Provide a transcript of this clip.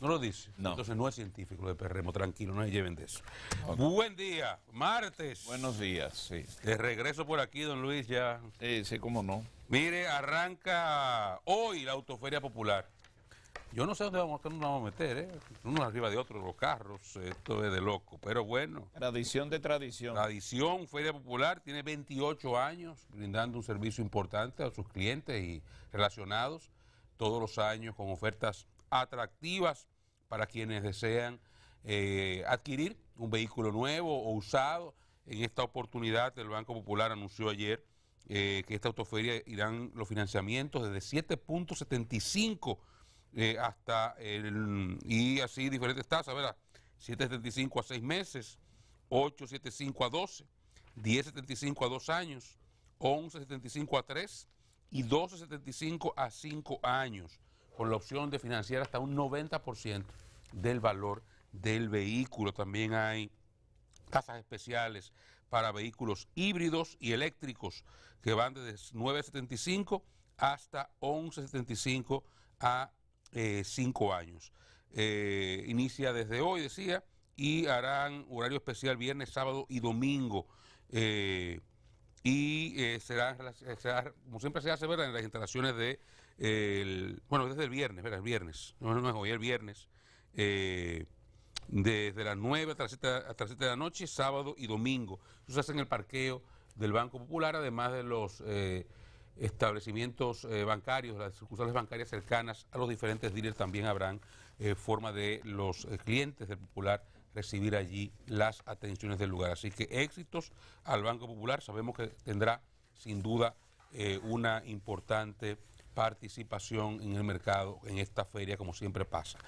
No lo dice. Entonces no es científico lo de Perremo, tranquilo, no se lleven de eso. Buen día, martes. Buenos días, sí. De regreso por aquí, don Luis, ya. Eh, sí, cómo no. Mire, arranca hoy la Autoferia Popular. Yo no sé dónde vamos, vamos a meter, ¿eh? uno arriba de otro, los carros, esto es de loco, pero bueno. Tradición de tradición. Tradición, Feria Popular, tiene 28 años brindando un servicio importante a sus clientes y relacionados todos los años con ofertas atractivas para quienes desean eh, adquirir un vehículo nuevo o usado. En esta oportunidad, el Banco Popular anunció ayer eh, que esta autoferia irán los financiamientos desde 7.75 eh, hasta el, y así diferentes tasas, ¿verdad? 7.75 a 6 meses, 8.75 a 12, 10.75 a 2 años, 11.75 a 3 y 12.75 a 5 años con la opción de financiar hasta un 90% del valor del vehículo. También hay tasas especiales para vehículos híbridos y eléctricos que van desde 9.75 hasta 11.75 a 5 eh, años. Eh, inicia desde hoy, decía, y harán horario especial viernes, sábado y domingo. Eh, y eh, eh, será, como siempre se hace, ¿verdad?, en las instalaciones de, eh, bueno, desde el viernes, ¿verdad?, el viernes, no, no es hoy, el viernes, desde las 9 las, hasta las 7 de la noche, sábado y domingo. Eso se hace en el parqueo del Banco Popular, además de los establecimientos eh, bancarios, las sucursales bancarias cercanas a los diferentes dealers también habrán eh, forma de los eh, clientes del Popular recibir allí las atenciones del lugar. Así que éxitos al Banco Popular, sabemos que tendrá sin duda una importante participación en el mercado en esta feria como siempre pasa.